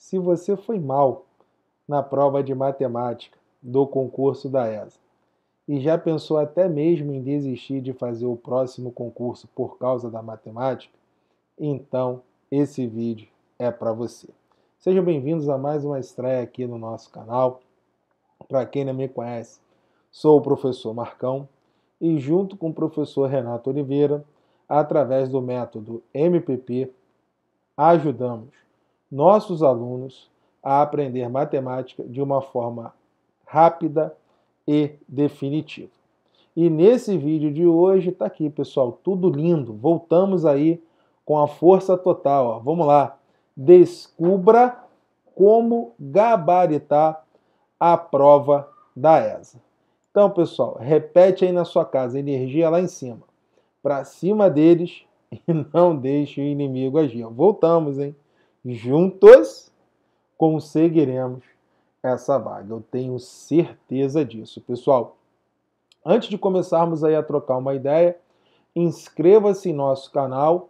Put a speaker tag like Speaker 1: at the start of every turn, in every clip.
Speaker 1: se você foi mal na prova de matemática do concurso da ESA e já pensou até mesmo em desistir de fazer o próximo concurso por causa da matemática, então esse vídeo é para você. Sejam bem-vindos a mais uma estreia aqui no nosso canal. Para quem não me conhece, sou o professor Marcão e junto com o professor Renato Oliveira, através do método MPP, ajudamos nossos alunos a aprender matemática de uma forma rápida e definitiva. E nesse vídeo de hoje está aqui, pessoal, tudo lindo. Voltamos aí com a força total, ó. Vamos lá. Descubra como gabaritar a prova da ESA. Então, pessoal, repete aí na sua casa, energia lá em cima. Para cima deles e não deixe o inimigo agir. Voltamos, hein? juntos conseguiremos essa vaga. Eu tenho certeza disso, pessoal. Antes de começarmos aí a trocar uma ideia, inscreva-se em nosso canal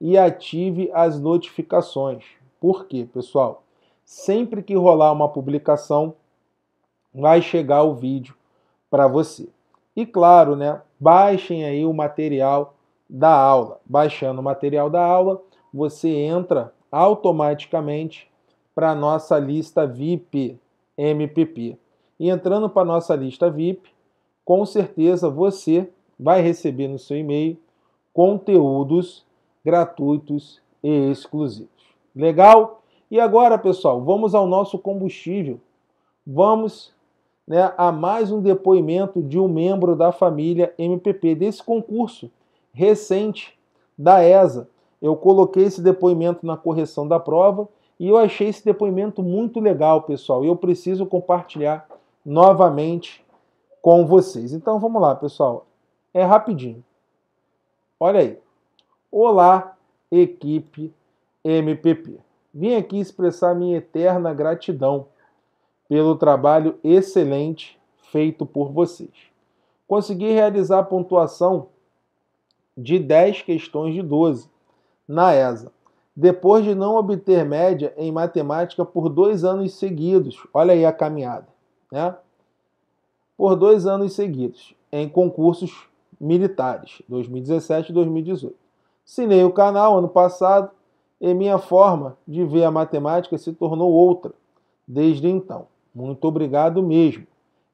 Speaker 1: e ative as notificações. Por quê, pessoal? Sempre que rolar uma publicação, vai chegar o vídeo para você. E claro, né, baixem aí o material da aula. Baixando o material da aula, você entra automaticamente para a nossa lista VIP MPP. E entrando para a nossa lista VIP, com certeza você vai receber no seu e-mail conteúdos gratuitos e exclusivos. Legal? E agora, pessoal, vamos ao nosso combustível. Vamos né, a mais um depoimento de um membro da família MPP, desse concurso recente da ESA, eu coloquei esse depoimento na correção da prova e eu achei esse depoimento muito legal, pessoal. E eu preciso compartilhar novamente com vocês. Então vamos lá, pessoal. É rapidinho. Olha aí. Olá, equipe MPP. Vim aqui expressar minha eterna gratidão pelo trabalho excelente feito por vocês. Consegui realizar a pontuação de 10 questões de 12 na ESA. Depois de não obter média em matemática por dois anos seguidos, olha aí a caminhada, né? Por dois anos seguidos, em concursos militares, 2017 e 2018. Sinei o canal ano passado e minha forma de ver a matemática se tornou outra desde então. Muito obrigado mesmo.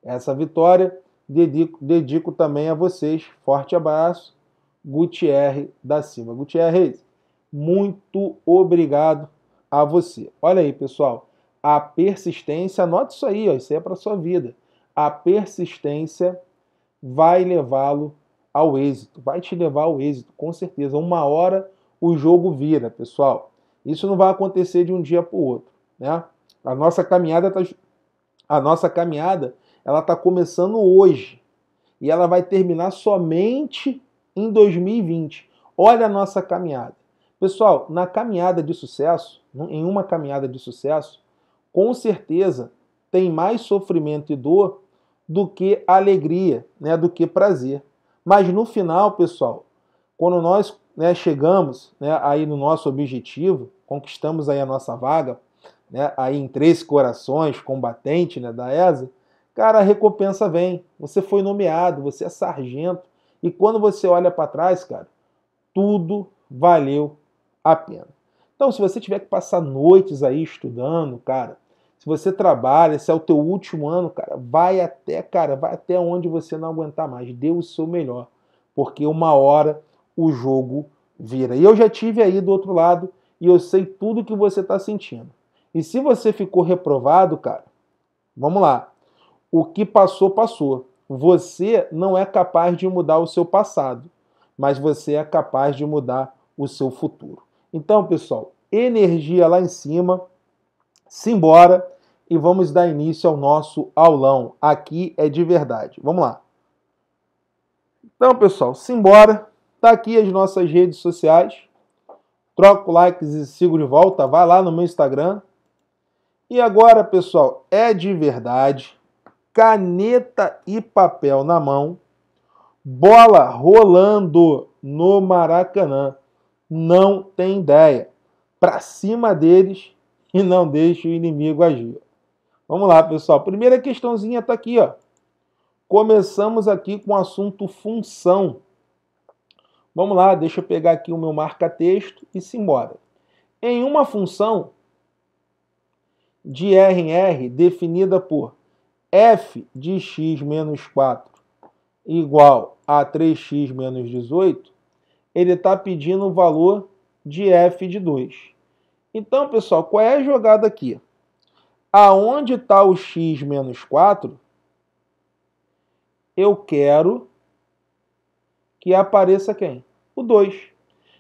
Speaker 1: Essa vitória dedico, dedico também a vocês. Forte abraço, Gutierre da Silva. Gutierre, muito obrigado a você. Olha aí, pessoal. A persistência, anote isso aí, ó, isso aí é para sua vida. A persistência vai levá-lo ao êxito, vai te levar ao êxito, com certeza. Uma hora o jogo vira, pessoal. Isso não vai acontecer de um dia para o outro, né? A nossa caminhada tá, a nossa caminhada, ela está começando hoje e ela vai terminar somente em 2020. Olha a nossa caminhada. Pessoal, na caminhada de sucesso, em uma caminhada de sucesso, com certeza tem mais sofrimento e dor do que alegria, né, do que prazer. Mas no final, pessoal, quando nós né, chegamos né, aí no nosso objetivo, conquistamos aí a nossa vaga, né, aí em três corações, combatente né, da ESA, cara, a recompensa vem. Você foi nomeado, você é sargento. E quando você olha para trás, cara, tudo valeu a pena. Então, se você tiver que passar noites aí estudando, cara, se você trabalha, se é o teu último ano, cara, vai até, cara, vai até onde você não aguentar mais, dê o seu melhor, porque uma hora o jogo vira. E eu já tive aí do outro lado e eu sei tudo que você está sentindo. E se você ficou reprovado, cara, vamos lá. O que passou, passou. Você não é capaz de mudar o seu passado, mas você é capaz de mudar o seu futuro. Então, pessoal, energia lá em cima, simbora e vamos dar início ao nosso aulão. Aqui é de verdade. Vamos lá. Então, pessoal, simbora. Tá aqui as nossas redes sociais. Troca o like, e sigo de volta. Vai lá no meu Instagram. E agora, pessoal, é de verdade. Caneta e papel na mão. Bola rolando no Maracanã não tem ideia. Para cima deles e não deixe o inimigo agir. Vamos lá, pessoal. Primeira questãozinha está aqui, ó. Começamos aqui com o assunto função. Vamos lá, deixa eu pegar aqui o meu marca-texto e simbora. Em uma função de R em R definida por f de x menos 4 igual a 3x menos 18, ele está pedindo o valor de f de 2. Então, pessoal, qual é a jogada aqui? Aonde está o x menos 4, eu quero que apareça quem? O 2.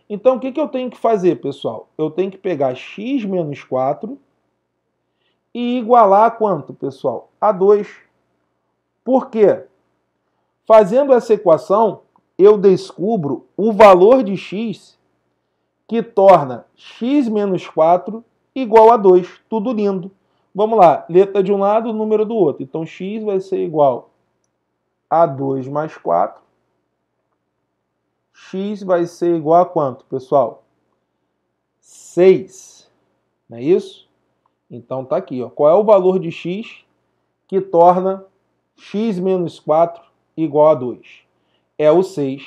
Speaker 1: Então, o que, que eu tenho que fazer, pessoal? Eu tenho que pegar x menos 4 e igualar a quanto, pessoal? A 2. Por quê? Fazendo essa equação, eu descubro o valor de x que torna x menos 4 igual a 2. Tudo lindo. Vamos lá, letra de um lado, número do outro. Então, x vai ser igual a 2 mais 4. x vai ser igual a quanto, pessoal? 6. Não é isso? Então, está aqui. Ó. Qual é o valor de x que torna x menos 4 igual a 2? é o 6.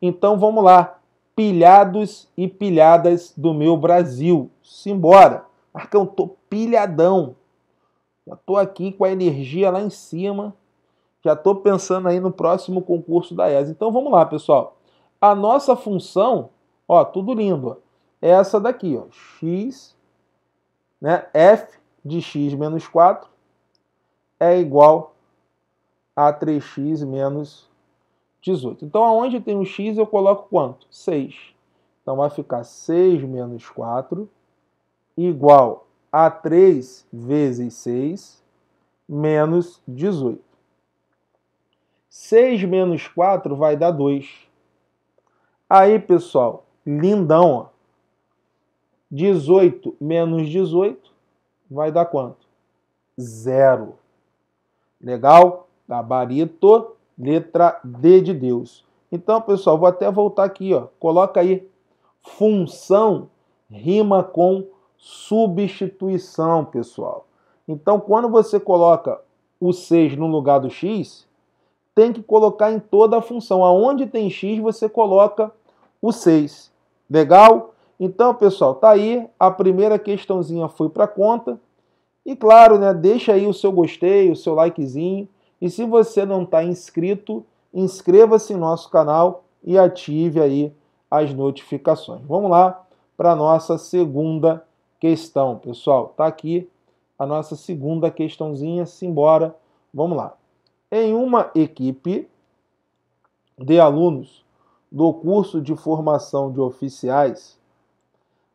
Speaker 1: Então vamos lá, pilhados e pilhadas do meu Brasil. Simbora! Marcão, tô pilhadão. Já tô aqui com a energia lá em cima. Já tô pensando aí no próximo concurso da ESA. Então vamos lá, pessoal. A nossa função, ó, tudo lindo, ó, é essa daqui, ó, x, né, f de x menos 4 é igual a 3x menos 18. Então, aonde tem um x, eu coloco quanto? 6. Então, vai ficar 6 menos 4 igual a 3 vezes 6 menos 18. 6 menos 4 vai dar 2. Aí, pessoal, lindão, ó. 18 menos 18 vai dar quanto? Zero. Legal? Gabarito. Letra D de Deus. Então, pessoal, vou até voltar aqui, ó. Coloca aí. Função rima com substituição, pessoal. Então, quando você coloca o 6 no lugar do x, tem que colocar em toda a função. Aonde tem x, você coloca o 6. Legal? Então, pessoal, tá aí. A primeira questãozinha foi para conta. E claro, né, deixa aí o seu gostei, o seu likezinho. E se você não está inscrito, inscreva-se em nosso canal e ative aí as notificações. Vamos lá para a nossa segunda questão, pessoal. Está aqui a nossa segunda questãozinha, simbora. Vamos lá. Em uma equipe de alunos do curso de formação de oficiais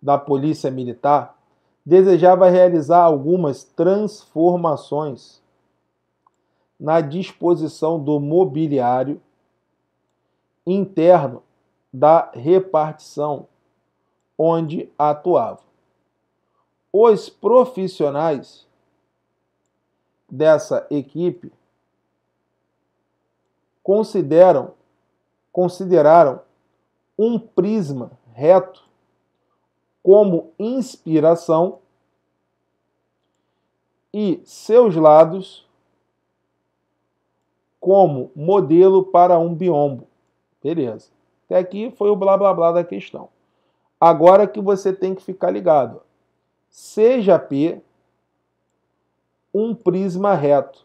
Speaker 1: da Polícia Militar, desejava realizar algumas transformações na disposição do mobiliário interno da repartição onde atuava. Os profissionais dessa equipe consideram consideraram um prisma reto como inspiração e seus lados como modelo para um biombo. Beleza. Até aqui foi o blá blá blá da questão. Agora que você tem que ficar ligado. Seja P um prisma reto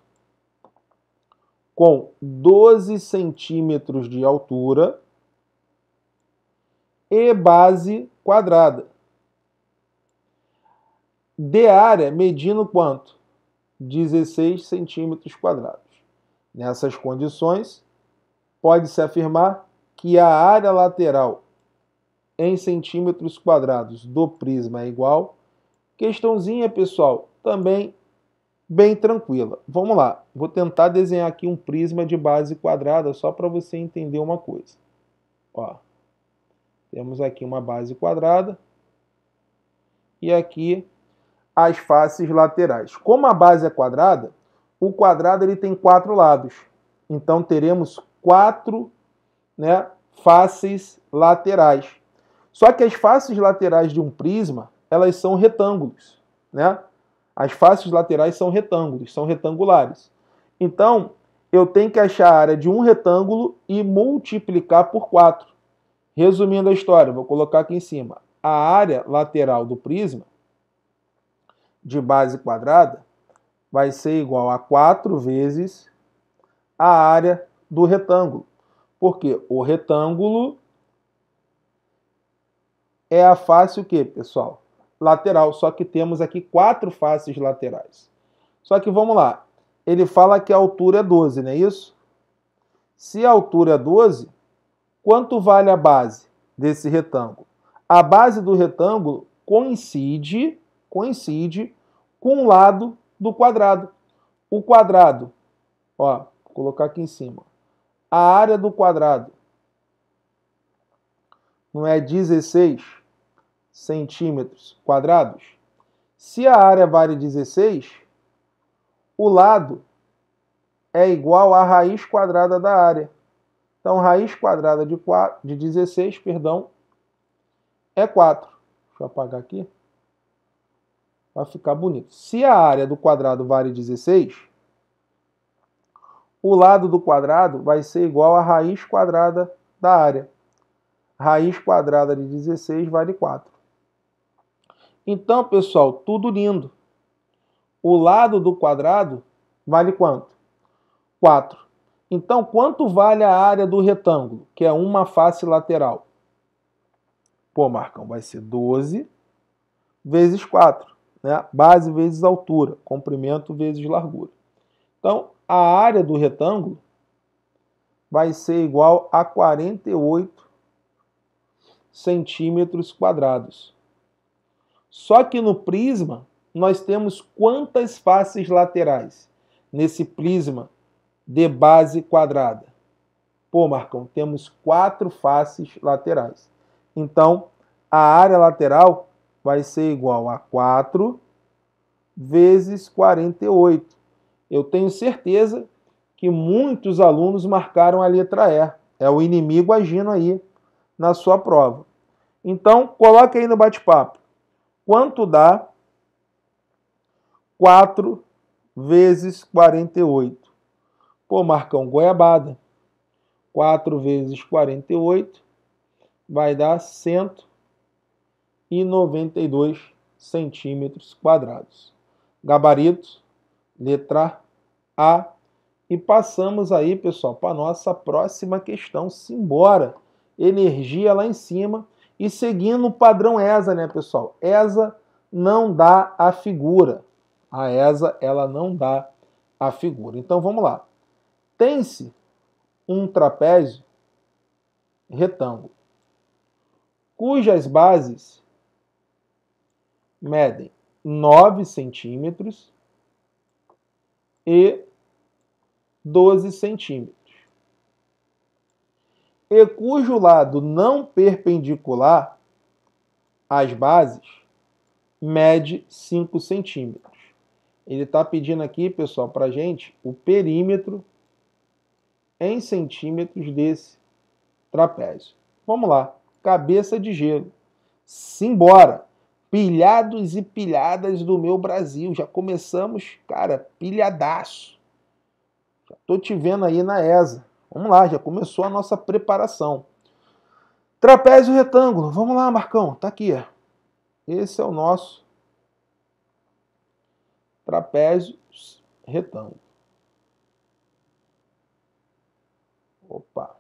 Speaker 1: com 12 centímetros de altura e base quadrada. De área medindo quanto? 16 centímetros quadrados. Nessas condições, pode-se afirmar que a área lateral em centímetros quadrados do prisma é igual. Questãozinha, pessoal, também bem tranquila. Vamos lá, vou tentar desenhar aqui um prisma de base quadrada só para você entender uma coisa. Ó, temos aqui uma base quadrada e aqui as faces laterais. Como a base é quadrada, o quadrado ele tem quatro lados. Então teremos quatro né, faces laterais. Só que as faces laterais de um prisma, elas são retângulos, né? As faces laterais são retângulos, são retangulares. Então, eu tenho que achar a área de um retângulo e multiplicar por 4. Resumindo a história, vou colocar aqui em cima. A área lateral do prisma, de base quadrada, vai ser igual a 4 vezes a área do retângulo. Porque o retângulo é a face o quê, pessoal? Lateral, só que temos aqui quatro faces laterais. Só que vamos lá. Ele fala que a altura é 12, não é isso? Se a altura é 12, quanto vale a base desse retângulo? A base do retângulo coincide, coincide com o lado do quadrado. O quadrado, ó, vou colocar aqui em cima. A área do quadrado não é 16 centímetros quadrados? Se a área vale 16, o lado é igual à raiz quadrada da área. Então, raiz quadrada de, 4, de 16 perdão, é 4. Deixa eu apagar aqui vai ficar bonito. Se a área do quadrado vale 16, o lado do quadrado vai ser igual à raiz quadrada da área. Raiz quadrada de 16 vale 4. Então, pessoal, tudo lindo. O lado do quadrado vale quanto? 4. Então, quanto vale a área do retângulo, que é uma face lateral? Pô, Marcão, vai ser 12 vezes 4 né? base vezes altura, comprimento vezes largura. Então, a área do retângulo vai ser igual a 48 centímetros quadrados. Só que no prisma, nós temos quantas faces laterais? Nesse prisma de base quadrada. Pô, Marcão, temos quatro faces laterais. Então, a área lateral vai ser igual a 4 vezes 48. Eu tenho certeza que muitos alunos marcaram a letra E. É o inimigo agindo aí na sua prova. Então, coloque aí no bate-papo. Quanto dá 4 vezes 48? Pô, Marcão, goiabada. 4 vezes 48 vai dar 100 e 92 centímetros quadrados. Gabarito, letra A. E passamos aí, pessoal, para a nossa próxima questão. Simbora! Energia lá em cima. E seguindo o padrão ESA, né, pessoal? ESA não dá a figura. A ESA, ela não dá a figura. Então, vamos lá. Tem-se um trapézio retângulo, cujas bases medem 9 centímetros e 12 centímetros, e cujo lado não perpendicular às bases mede 5 centímetros. Ele está pedindo aqui, pessoal, para gente o perímetro em centímetros desse trapézio. Vamos lá. Cabeça de gelo. Simbora! pilhados e pilhadas do meu Brasil. Já começamos, cara, pilhadaço. Já tô te vendo aí na ESA. Vamos lá, já começou a nossa preparação. Trapézio retângulo. Vamos lá, Marcão, tá aqui. Esse é o nosso trapézio retângulo. Opa.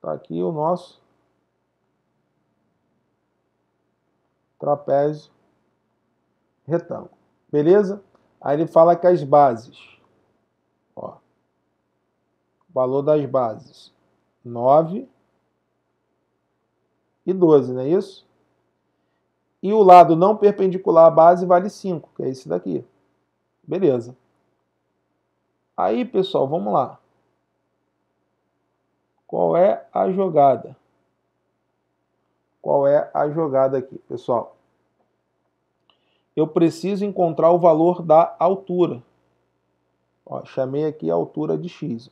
Speaker 1: Tá aqui o nosso trapézio, retângulo. Beleza? Aí ele fala que as bases, ó, valor das bases, 9 e 12, não é isso? E o lado não perpendicular à base vale 5, que é esse daqui. Beleza. Aí, pessoal, vamos lá. Qual é a jogada? qual é a jogada aqui, pessoal. Eu preciso encontrar o valor da altura. Ó, chamei aqui a altura de x.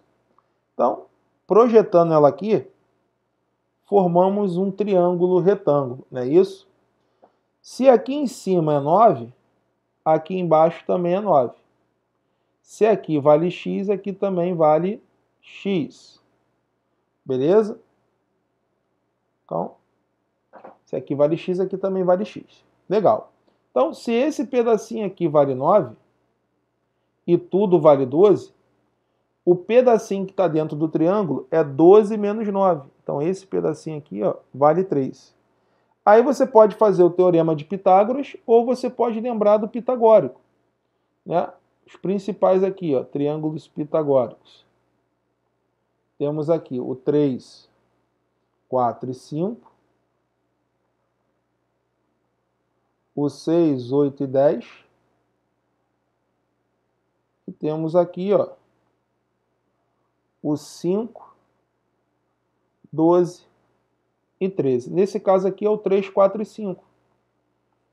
Speaker 1: Então, projetando ela aqui, formamos um triângulo retângulo, não é isso? Se aqui em cima é 9, aqui embaixo também é 9. Se aqui vale x, aqui também vale x. Beleza? Então, se aqui vale x, aqui também vale x. Legal. Então, se esse pedacinho aqui vale 9 e tudo vale 12, o pedacinho que está dentro do triângulo é 12 menos 9. Então, esse pedacinho aqui ó, vale 3. Aí você pode fazer o teorema de Pitágoras ou você pode lembrar do pitagórico. Né? Os principais aqui, ó, triângulos pitagóricos. Temos aqui o 3, 4 e 5. o 6, 8 e 10. E temos aqui ó, o 5, 12 e 13. Nesse caso aqui é o 3, 4 e 5,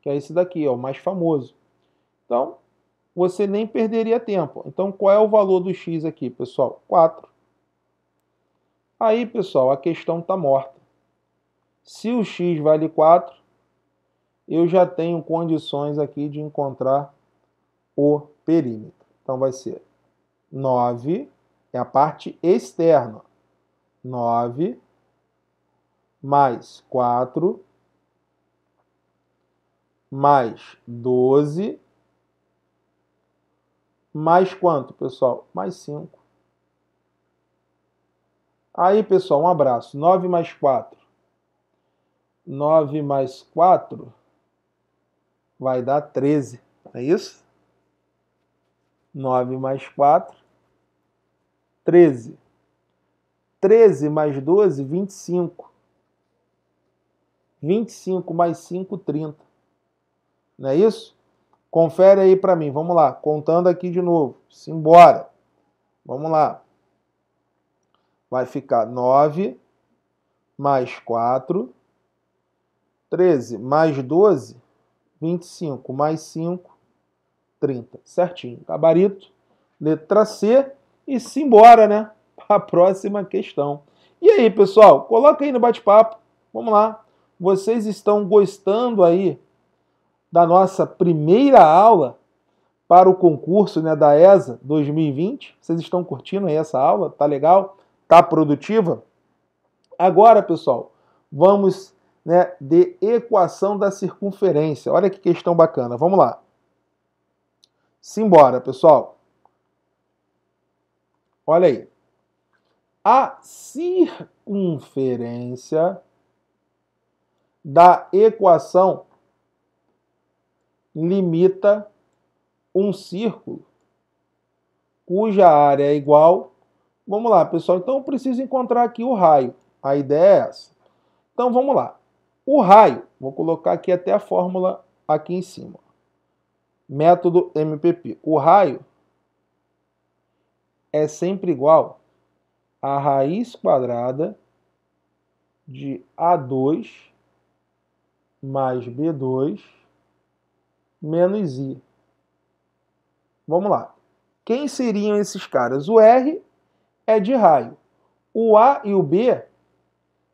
Speaker 1: que é esse daqui, é o mais famoso. Então, você nem perderia tempo. Então, qual é o valor do x aqui, pessoal? 4. Aí, pessoal, a questão está morta. Se o x vale 4, eu já tenho condições aqui de encontrar o perímetro. Então vai ser 9 é a parte externa. 9 mais 4 mais 12 mais quanto, pessoal? Mais 5. Aí, pessoal, um abraço. 9 mais 4. 9 mais 4 vai dar 13, não é isso? 9 mais 4, 13. 13 mais 12, 25. 25 mais 5, 30. Não é isso? Confere aí para mim, vamos lá, contando aqui de novo. Simbora. Vamos lá. Vai ficar 9 mais 4, 13, mais 12, 25 mais 5, 30. Certinho. Gabarito, letra C. E simbora, né? Para a próxima questão. E aí, pessoal? Coloca aí no bate-papo. Vamos lá. Vocês estão gostando aí da nossa primeira aula para o concurso né, da ESA 2020? Vocês estão curtindo aí essa aula? Tá legal? Tá produtiva? Agora, pessoal, vamos né, de equação da circunferência. Olha que questão bacana. Vamos lá. Simbora, pessoal. Olha aí. A circunferência da equação limita um círculo cuja área é igual. Vamos lá, pessoal. Então eu preciso encontrar aqui o raio. A ideia é essa. Então vamos lá. O raio, vou colocar aqui até a fórmula aqui em cima. Método MPP. O raio é sempre igual a raiz quadrada de A2 mais B2 menos I. Vamos lá. Quem seriam esses caras? O R é de raio. O A e o B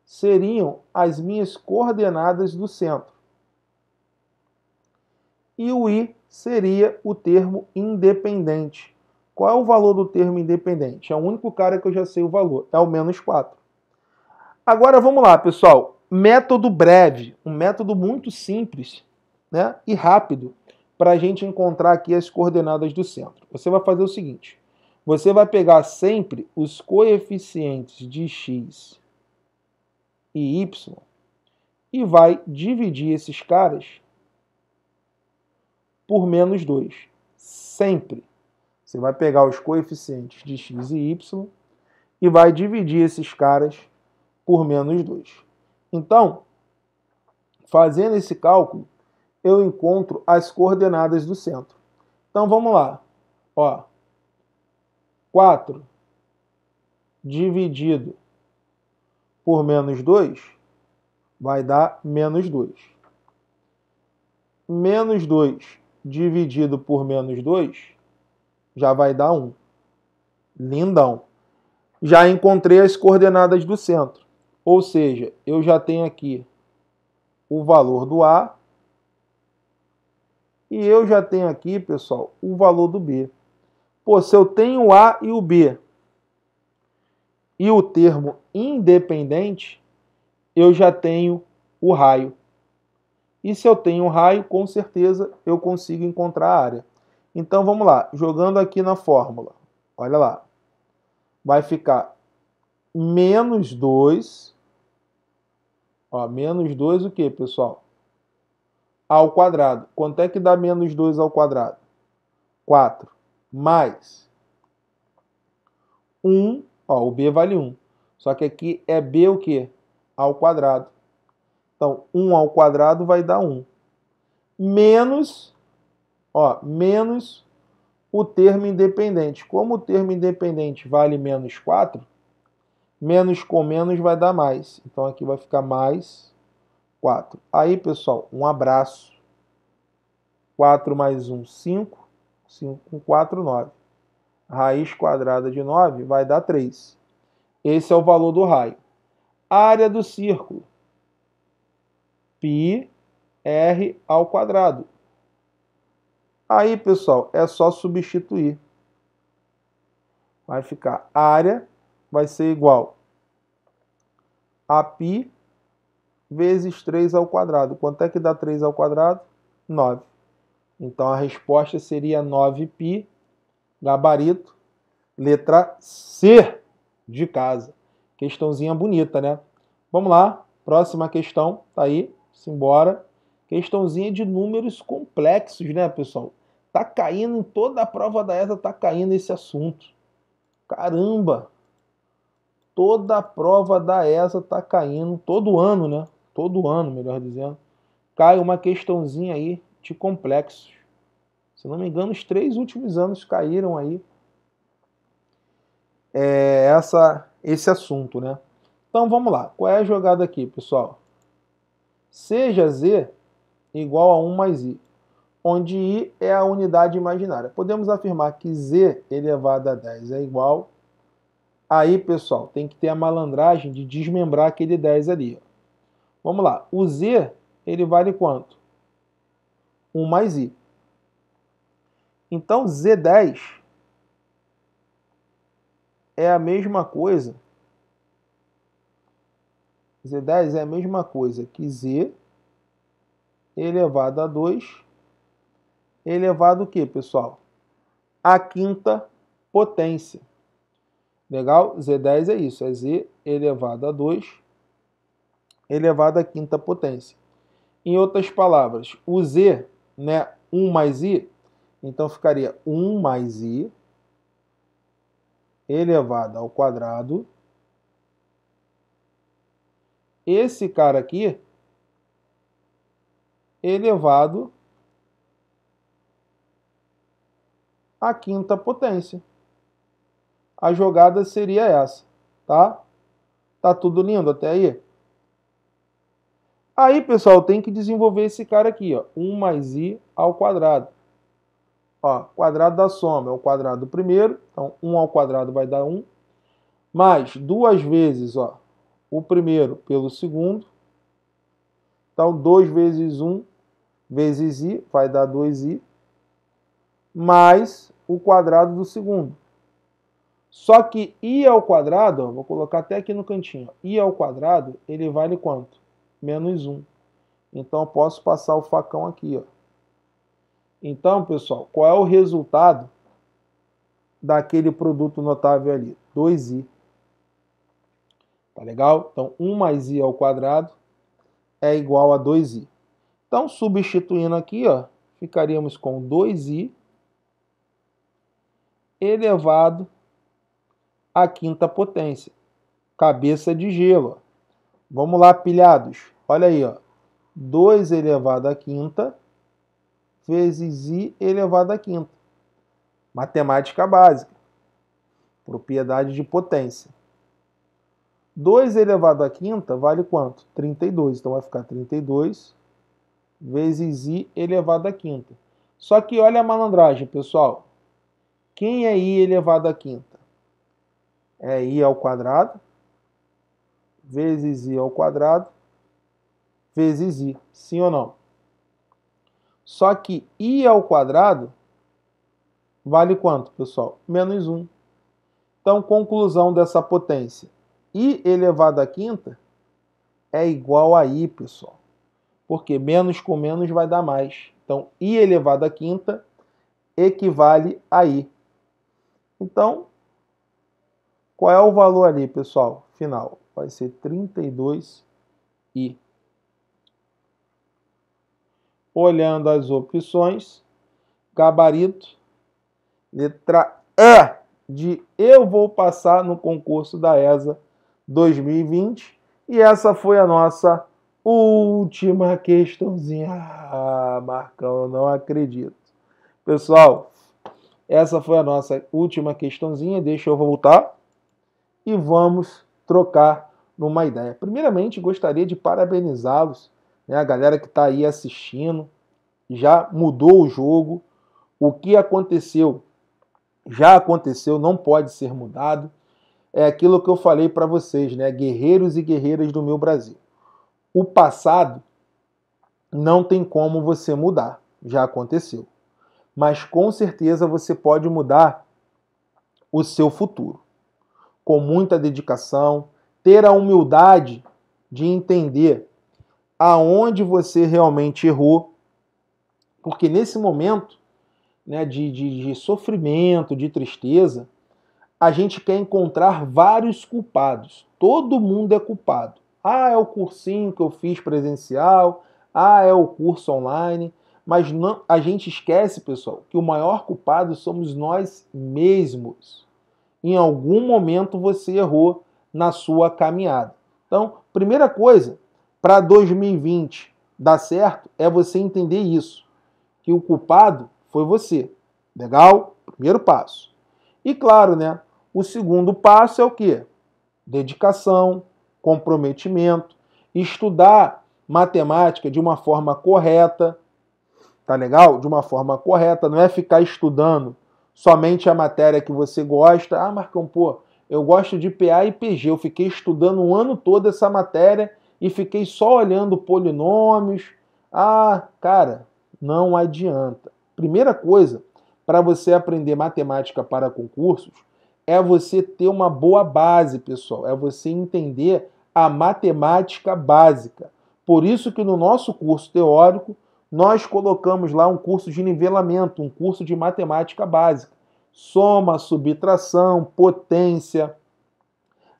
Speaker 1: seriam as minhas coordenadas do centro. E o I seria o termo independente. Qual é o valor do termo independente? É o único cara que eu já sei o valor, é o menos 4. Agora vamos lá, pessoal. Método breve, um método muito simples né, e rápido para a gente encontrar aqui as coordenadas do centro. Você vai fazer o seguinte: você vai pegar sempre os coeficientes de x e Y e vai dividir esses caras por menos 2. Sempre. Você vai pegar os coeficientes de x e y e vai dividir esses caras por menos 2. Então, fazendo esse cálculo, eu encontro as coordenadas do centro. Então vamos lá. Ó, 4 dividido por menos 2 vai dar menos 2. Menos 2 dividido por menos 2 já vai dar 1. Lindão. Já encontrei as coordenadas do centro. Ou seja, eu já tenho aqui o valor do A e eu já tenho aqui, pessoal, o valor do B. Pô, se eu tenho o A e o B, e o termo independente, eu já tenho o raio. E se eu tenho o raio, com certeza eu consigo encontrar a área. Então vamos lá, jogando aqui na fórmula. Olha lá. Vai ficar menos 2. Ó, menos 2 o que, pessoal? Ao quadrado. Quanto é que dá menos 2 ao quadrado? 4. Mais 1 Ó, o b vale 1. Só que aqui é b o quê? Ao quadrado. Então, 1 ao quadrado vai dar 1. Menos, ó, menos o termo independente. Como o termo independente vale menos 4, menos com menos vai dar mais. Então, aqui vai ficar mais 4. Aí, pessoal, um abraço. 4 mais 1, 5. 5 com 4, 9 raiz quadrada de 9 vai dar 3. Esse é o valor do raio. Área do círculo. Pi R ao quadrado. Aí, pessoal, é só substituir. Vai ficar área vai ser igual a π vezes 3 ao quadrado. Quanto é que dá 3 ao quadrado? 9. Então a resposta seria 9π gabarito. Letra C de casa. Questãozinha bonita, né? Vamos lá, próxima questão, tá aí, simbora. Questãozinha de números complexos, né, pessoal? Tá caindo toda a prova da ESA, tá caindo esse assunto. Caramba! Toda a prova da ESA tá caindo, todo ano, né? Todo ano, melhor dizendo. Cai uma questãozinha aí de complexos. Se não me engano, os três últimos anos caíram aí é, essa, esse assunto, né? Então vamos lá. Qual é a jogada aqui, pessoal? Seja Z igual a 1 mais I, onde I é a unidade imaginária. Podemos afirmar que Z elevado a 10 é igual. Aí, pessoal, tem que ter a malandragem de desmembrar aquele 10 ali. Ó. Vamos lá. O Z, ele vale quanto? 1 mais I. Então, Z10 é a mesma coisa. Z10 é a mesma coisa que Z elevado a 2 elevado o que, pessoal? A quinta potência. Legal? Z10 é isso, é Z elevado a 2 elevado à quinta potência. Em outras palavras, o Z, né, 1 mais I, então ficaria 1 mais i elevado ao quadrado. Esse cara aqui elevado à quinta potência. A jogada seria essa, tá? Tá tudo lindo até aí? Aí, pessoal, tem que desenvolver esse cara aqui, ó, 1 mais i ao quadrado. Ó, quadrado da soma é o quadrado do primeiro, então 1 ao quadrado vai dar 1, mais duas vezes ó, o primeiro pelo segundo, então 2 vezes 1 vezes i vai dar 2i, mais o quadrado do segundo. Só que i ao quadrado, ó, vou colocar até aqui no cantinho, i ao quadrado ele vale quanto? Menos 1. Então eu posso passar o facão aqui, ó. Então, pessoal, qual é o resultado daquele produto notável ali? 2i. Tá legal? Então, 1 mais i ao quadrado é igual a 2i. Então, substituindo aqui, ó, ficaríamos com 2i elevado à quinta potência. Cabeça de gelo. Vamos lá, pilhados. Olha aí, ó. 2 elevado à quinta potência vezes i elevado à quinta. Matemática básica. Propriedade de potência. 2 elevado à quinta vale quanto? 32. Então vai ficar 32 vezes i elevado à quinta. Só que olha a malandragem, pessoal. Quem é i elevado à quinta? É i ao quadrado vezes i ao quadrado vezes i. Sim ou não? Só que i ao quadrado vale quanto, pessoal? Menos 1. Então, conclusão dessa potência. i elevado à quinta é igual a i, pessoal. Porque menos com menos vai dar mais. Então, i elevado à quinta equivale a i. Então, qual é o valor ali, pessoal? Final vai ser 32i olhando as opções, gabarito, letra E de eu vou passar no concurso da ESA 2020. E essa foi a nossa última questãozinha. Ah, Marcão, eu não acredito. Pessoal, essa foi a nossa última questãozinha. Deixa eu voltar e vamos trocar numa ideia. Primeiramente, gostaria de parabenizá-los né? a galera que está aí assistindo, já mudou o jogo. O que aconteceu já aconteceu, não pode ser mudado. É aquilo que eu falei para vocês, né? Guerreiros e guerreiras do meu Brasil. O passado não tem como você mudar, já aconteceu. Mas com certeza você pode mudar o seu futuro. Com muita dedicação, ter a humildade de entender aonde você realmente errou, porque nesse momento né, de, de, de sofrimento, de tristeza, a gente quer encontrar vários culpados. Todo mundo é culpado. Ah, é o cursinho que eu fiz presencial, ah, é o curso online. Mas não, a gente esquece, pessoal, que o maior culpado somos nós mesmos. Em algum momento você errou na sua caminhada. Então, primeira coisa, para 2020 dar certo é você entender isso, que o culpado foi você. Legal? Primeiro passo. E claro, né? O segundo passo é o quê? Dedicação, comprometimento, estudar matemática de uma forma correta, tá legal? De uma forma correta, não é ficar estudando somente a matéria que você gosta. Ah, Marcão, pô, eu gosto de PA e PG, eu fiquei estudando um ano todo essa matéria e fiquei só olhando polinômios. Ah, cara, não adianta. Primeira coisa para você aprender matemática para concursos é você ter uma boa base, pessoal. É você entender a matemática básica. Por isso que no nosso curso teórico nós colocamos lá um curso de nivelamento, um curso de matemática básica. Soma, subtração, potência,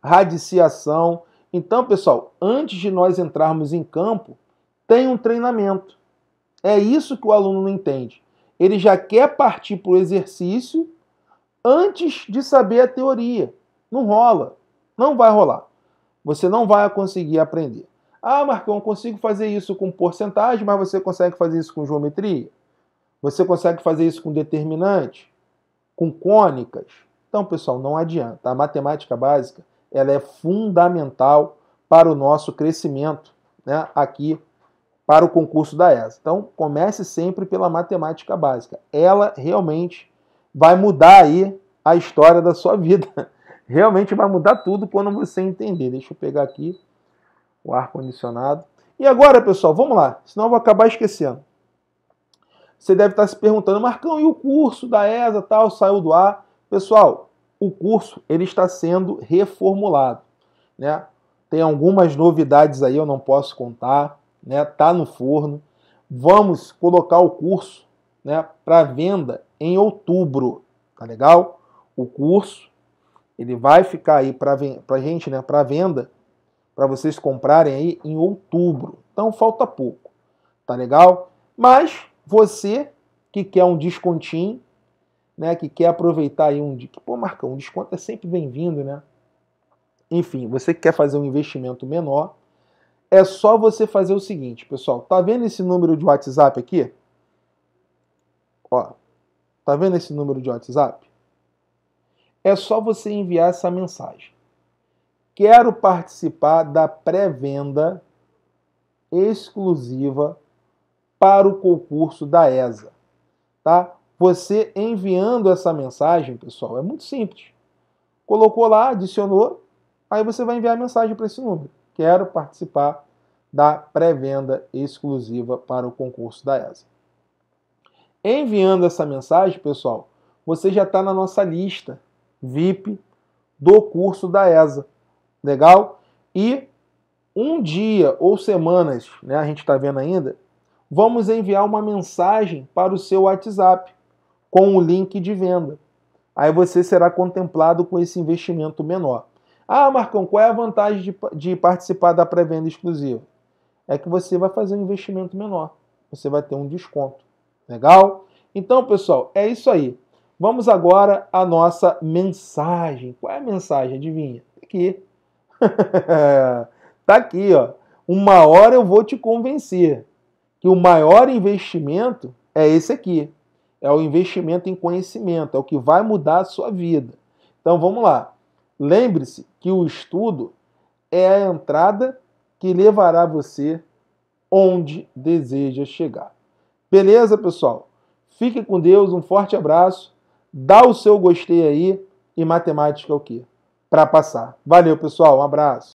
Speaker 1: radiciação, então, pessoal, antes de nós entrarmos em campo, tem um treinamento. É isso que o aluno não entende. Ele já quer partir para o exercício antes de saber a teoria. Não rola. Não vai rolar. Você não vai conseguir aprender. Ah, Marcão, consigo fazer isso com porcentagem, mas você consegue fazer isso com geometria? Você consegue fazer isso com determinante? Com cônicas? Então, pessoal, não adianta. A matemática básica ela é fundamental para o nosso crescimento né, aqui para o concurso da ESA. Então, comece sempre pela matemática básica. Ela realmente vai mudar aí a história da sua vida. Realmente vai mudar tudo quando você entender. Deixa eu pegar aqui o ar-condicionado. E agora, pessoal, vamos lá, senão eu vou acabar esquecendo. Você deve estar se perguntando, Marcão, e o curso da ESA tal saiu do ar? Pessoal, o curso ele está sendo reformulado, né? Tem algumas novidades aí, eu não posso contar, né? Tá no forno. Vamos colocar o curso, né, para venda em outubro, tá legal? O curso ele vai ficar aí para para gente, né, para venda, para vocês comprarem aí em outubro. Então falta pouco, tá legal? Mas você que quer um descontinho, né, que quer aproveitar aí um, que pô, Marcão, um desconto é sempre bem-vindo, né? Enfim, você que quer fazer um investimento menor, é só você fazer o seguinte, pessoal, tá vendo esse número de WhatsApp aqui? Ó, tá vendo esse número de WhatsApp? É só você enviar essa mensagem. Quero participar da pré-venda exclusiva para o concurso da ESA, tá? Você enviando essa mensagem, pessoal, é muito simples. Colocou lá, adicionou, aí você vai enviar a mensagem para esse número. Quero participar da pré-venda exclusiva para o concurso da ESA. Enviando essa mensagem, pessoal, você já está na nossa lista VIP do curso da ESA. Legal? E um dia ou semanas, né, a gente está vendo ainda, vamos enviar uma mensagem para o seu WhatsApp com o um link de venda. Aí você será contemplado com esse investimento menor. Ah, Marcão, qual é a vantagem de, de participar da pré-venda exclusiva? É que você vai fazer um investimento menor. Você vai ter um desconto. Legal? Então, pessoal, é isso aí. Vamos agora à nossa mensagem. Qual é a mensagem? Adivinha? Tá aqui. tá aqui, ó. Uma hora eu vou te convencer que o maior investimento é esse aqui é o investimento em conhecimento, é o que vai mudar a sua vida. Então vamos lá. Lembre-se que o estudo é a entrada que levará você onde deseja chegar. Beleza, pessoal? Fique com Deus, um forte abraço, dá o seu gostei aí e matemática é o quê? Para passar. Valeu, pessoal, um abraço.